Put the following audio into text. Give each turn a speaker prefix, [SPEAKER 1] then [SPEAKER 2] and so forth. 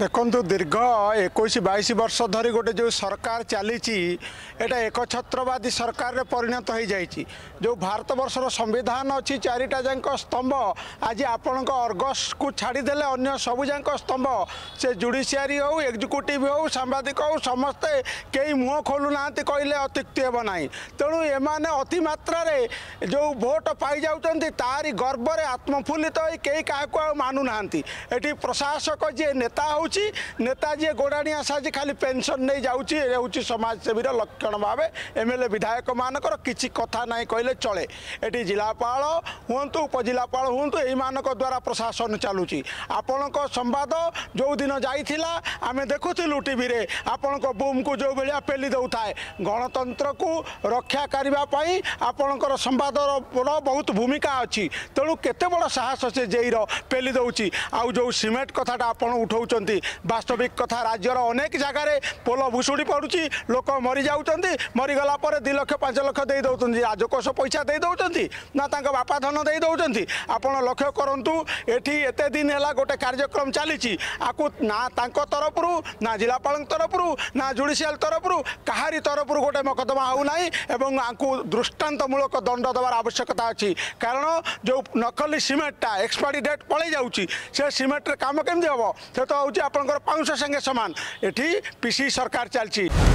[SPEAKER 1] ଦେଖନ୍ତୁ ଦୀର୍ଘ ଏକୋଇଶ ବାଇଶ ବର୍ଷ ଧରି ଗୋଟେ ଯେଉଁ ସରକାର ଚାଲିଛି ଏଇଟା ଏକଛତ୍ରବାଦୀ ସରକାରରେ ପରିଣତ ହୋଇଯାଇଛି ଯେଉଁ ଭାରତ ବର୍ଷର ସମ୍ବିଧାନ ଅଛି ଚାରିଟା ଯାଙ୍କ ସ୍ତମ୍ଭ ଆଜି ଆପଣଙ୍କ ଅର୍ଗସକୁ ଛାଡ଼ିଦେଲେ ଅନ୍ୟ ସବୁ ଯାଙ୍କ ସ୍ତମ୍ଭ ସେ ଜୁଡ଼ିସିଆରି ହେଉ ଏକ୍ଜିକ୍ୟୁଟିଭ୍ ହେଉ ସାମ୍ବାଦିକ ହେଉ ସମସ୍ତେ କେହି ମୁହଁ ଖୋଲୁନାହାନ୍ତି କହିଲେ ଅତ୍ୟୁକ୍ତି ହେବ ନାହିଁ ତେଣୁ ଏମାନେ ଅତିମାତ୍ରାରେ ଯେଉଁ ଭୋଟ୍ ପାଇଯାଉଛନ୍ତି ତାରି ଗର୍ବରେ ଆତ୍ମଫୁଲ୍ଲିତ ହୋଇ କେହି କାହାକୁ ଆଉ ମାନୁନାହାନ୍ତି ଏଠି ପ୍ରଶାସକ ଯିଏ ନେତା ହେଉଛି ଦେଉଛି ନେତା ଯିଏ ଗୋଡ଼ାଣି ଆଶା ଖାଲି ପେନ୍ସନ୍ ନେଇ ଯାଉଛି ଏ ହେଉଛି ସମାଜସେବୀର ଲକ୍ଷଣ ଭାବେ ଏମ୍ ଏଲ୍ ଏ ବିଧାୟକମାନଙ୍କର କିଛି କଥା ନାହିଁ କହିଲେ ଚଳେ ଏଠି ଜିଲ୍ଲାପାଳ ହୁଅନ୍ତୁ ଉପଜିଲ୍ଲାପାଳ ହୁଅନ୍ତୁ ଏଇମାନଙ୍କ ଦ୍ୱାରା ପ୍ରଶାସନ ଚାଲୁଛି ଆପଣଙ୍କ ସମ୍ବାଦ ଯେଉଁଦିନ ଯାଇଥିଲା ଆମେ ଦେଖୁଥିଲୁ ଟିଭିରେ ଆପଣଙ୍କ ବୁମ୍କୁ ଯେଉଁ ଭଳିଆ ପେଲି ଦେଉଥାଏ ଗଣତନ୍ତ୍ରକୁ ରକ୍ଷା କରିବା ପାଇଁ ଆପଣଙ୍କର ସମ୍ବାଦର ବହୁତ ଭୂମିକା ଅଛି ତେଣୁ କେତେ ବଡ଼ ସାହସ ସେ ଜେଇର ପେଲି ଦେଉଛି ଆଉ ଯେଉଁ ସିମେଣ୍ଟ କଥାଟା ଆପଣ ଉଠାଉଛନ୍ତି বাস্তবিক কথা রাজ্যর অনেক জায়গায় পোল ভুষুড়ি পড়ুছি লোক মরি যাচ্ছেন মরিগলা পরে দুই লক্ষ পাঁচ লক্ষ দিয়ে দেওয়া রাজকোষ পয়সা দিয়ে দেওয়া না তাঁর বাপা ধন দিয়ে দেওয়া আপনার লক্ষ্য করতু এটি এতে দিন হল গোটে কার্যক্রম চালছি আকু না তাঁর তরফর না জেলাপাল তরফর না জুডিসিয়াল তরফর কাহারি তরফর গোটে মকদ্দমা হও না এবং আকু দৃষ্টান্তমূলক দণ্ড দেওয়ার আবশ্যকতা অছি কারণ যে নকলি সিমেন্টটা এক্সপায়ারি ডেট পলাই যাচ্ছি সে সিমেন্টের কাম কেমি হব সে তো হচ্ছে आपण्ड पाँच साङ्ग समान एठी पीसी सरकार चाहिँ